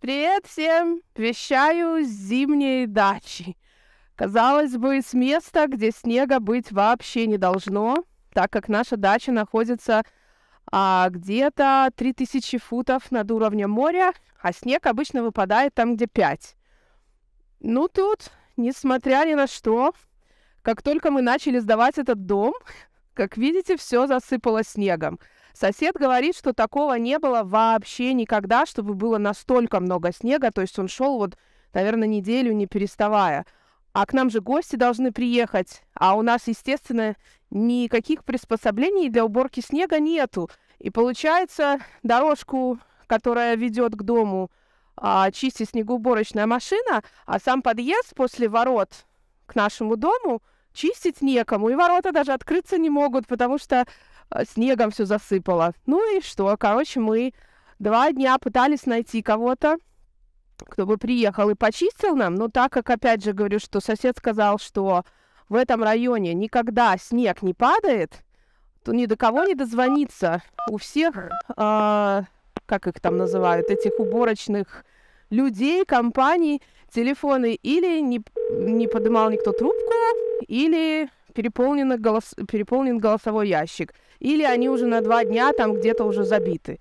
Привет всем! Вещаю с зимней дачи. Казалось бы, с места, где снега быть вообще не должно, так как наша дача находится а, где-то 3000 футов над уровнем моря, а снег обычно выпадает там, где 5. Ну тут, несмотря ни на что, как только мы начали сдавать этот дом, как видите, все засыпало снегом. Сосед говорит, что такого не было вообще никогда, чтобы было настолько много снега. То есть он шел вот, наверное, неделю не переставая. А к нам же гости должны приехать. А у нас, естественно, никаких приспособлений для уборки снега нету. И получается, дорожку, которая ведет к дому, а, чистит снегоуборочная машина, а сам подъезд после ворот к нашему дому – чистить некому, и ворота даже открыться не могут, потому что э, снегом все засыпало. Ну и что? Короче, мы два дня пытались найти кого-то, кто бы приехал и почистил нам, но так как, опять же, говорю, что сосед сказал, что в этом районе никогда снег не падает, то ни до кого не дозвониться. У всех, э, как их там называют, этих уборочных людей, компаний, телефоны или не, не поднимал никто трубку, или переполнен, голос, переполнен голосовой ящик, или они уже на два дня там где-то уже забиты.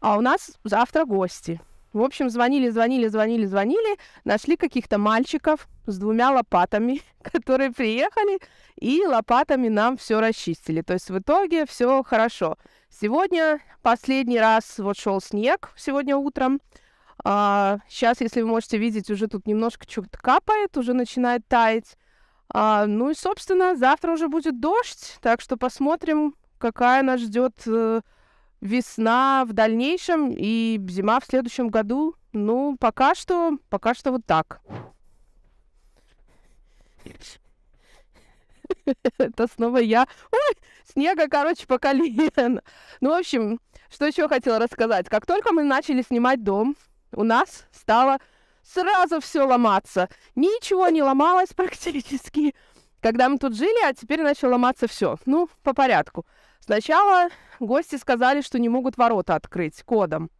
А у нас завтра гости. В общем, звонили, звонили, звонили, звонили, нашли каких-то мальчиков с двумя лопатами, которые приехали и лопатами нам все расчистили. То есть в итоге все хорошо. Сегодня последний раз вот шел снег сегодня утром. А, сейчас, если вы можете видеть, уже тут немножко что-то капает, уже начинает таять. А, ну и, собственно, завтра уже будет дождь, так что посмотрим, какая нас ждет э, весна в дальнейшем и зима в следующем году. Ну, пока что, пока что вот так. Это снова я. Ой, снега, короче, по колено. Ну, в общем, что еще хотела рассказать. Как только мы начали снимать дом, у нас стало сразу все ломаться. Ничего не ломалось практически. Когда мы тут жили, а теперь начало ломаться все. Ну, по порядку. Сначала гости сказали, что не могут ворота открыть кодом.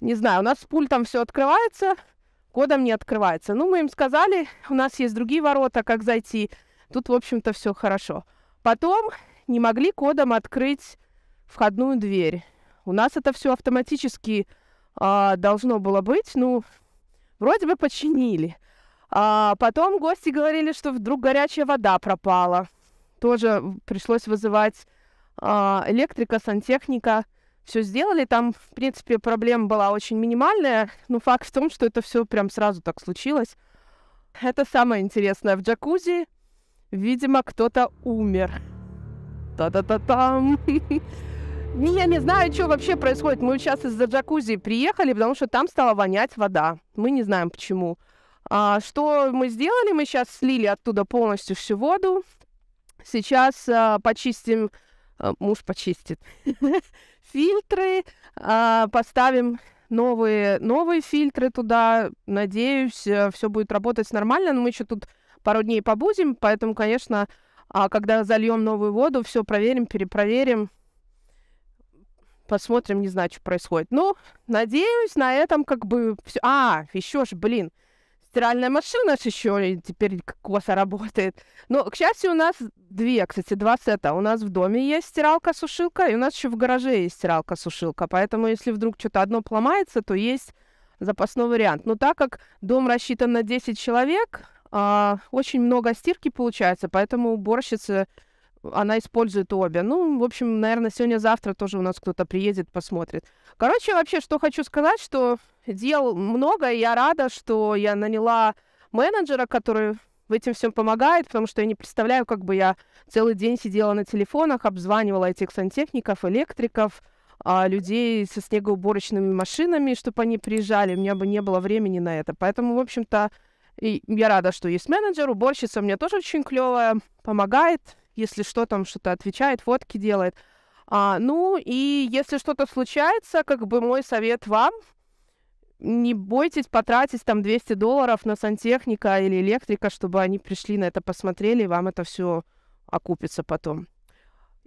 Не знаю, у нас с пультом все открывается, кодом не открывается. Ну, мы им сказали, у нас есть другие ворота, как зайти. Тут, в общем-то, все хорошо. Потом не могли кодом открыть входную дверь. У нас это все автоматически э, должно было быть. Ну, Вроде бы починили. А потом гости говорили, что вдруг горячая вода пропала. Тоже пришлось вызывать а, электрика, сантехника. Все сделали. Там, в принципе, проблема была очень минимальная. Но факт в том, что это все прям сразу так случилось. Это самое интересное. В джакузи, видимо, кто-то умер. Та-да-та-там! та та та там та не, я не знаю, что вообще происходит. Мы сейчас из-за джакузи приехали, потому что там стала вонять вода. Мы не знаем почему. А, что мы сделали? Мы сейчас слили оттуда полностью всю воду. Сейчас а, почистим, а, муж почистит, фильтры, а, поставим новые, новые фильтры туда. Надеюсь, э, все будет работать нормально. Но мы еще тут пару дней побудем, поэтому, конечно, а, когда зальем новую воду, все проверим, перепроверим посмотрим, не знаю, что происходит. Ну, надеюсь, на этом как бы все. А, еще ж, блин, стиральная машина ж еще теперь косо работает. Но, ну, к счастью, у нас две, кстати, два сета. У нас в доме есть стиралка-сушилка, и у нас еще в гараже есть стиралка-сушилка. Поэтому, если вдруг что-то одно сломается, то есть запасной вариант. Но так как дом рассчитан на 10 человек, а, очень много стирки получается, поэтому уборщицы она использует обе. Ну, в общем, наверное, сегодня-завтра тоже у нас кто-то приедет, посмотрит. Короче, вообще, что хочу сказать, что дел много, и я рада, что я наняла менеджера, который в этом всем помогает, потому что я не представляю, как бы я целый день сидела на телефонах, обзванивала этих сантехников, электриков, а, людей со снегоуборочными машинами, чтобы они приезжали. У меня бы не было времени на это. Поэтому, в общем-то, я рада, что есть менеджер, уборщица у меня тоже очень клевая, помогает, если что, там что-то отвечает, фотки делает. А, ну и если что-то случается, как бы мой совет вам, не бойтесь потратить там 200 долларов на сантехника или электрика, чтобы они пришли на это посмотрели, и вам это все окупится потом.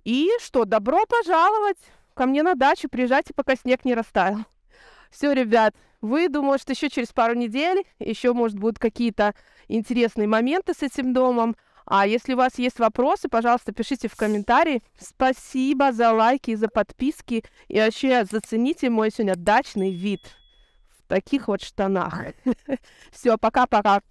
И что, добро пожаловать ко мне на дачу, приезжайте, пока снег не растаял. Все, ребят, выйду, может, еще через пару недель, еще, может, будут какие-то интересные моменты с этим домом. А если у вас есть вопросы, пожалуйста, пишите в комментарии. Спасибо за лайки и за подписки. И вообще зацените мой сегодня дачный вид в таких вот штанах. Все, пока-пока.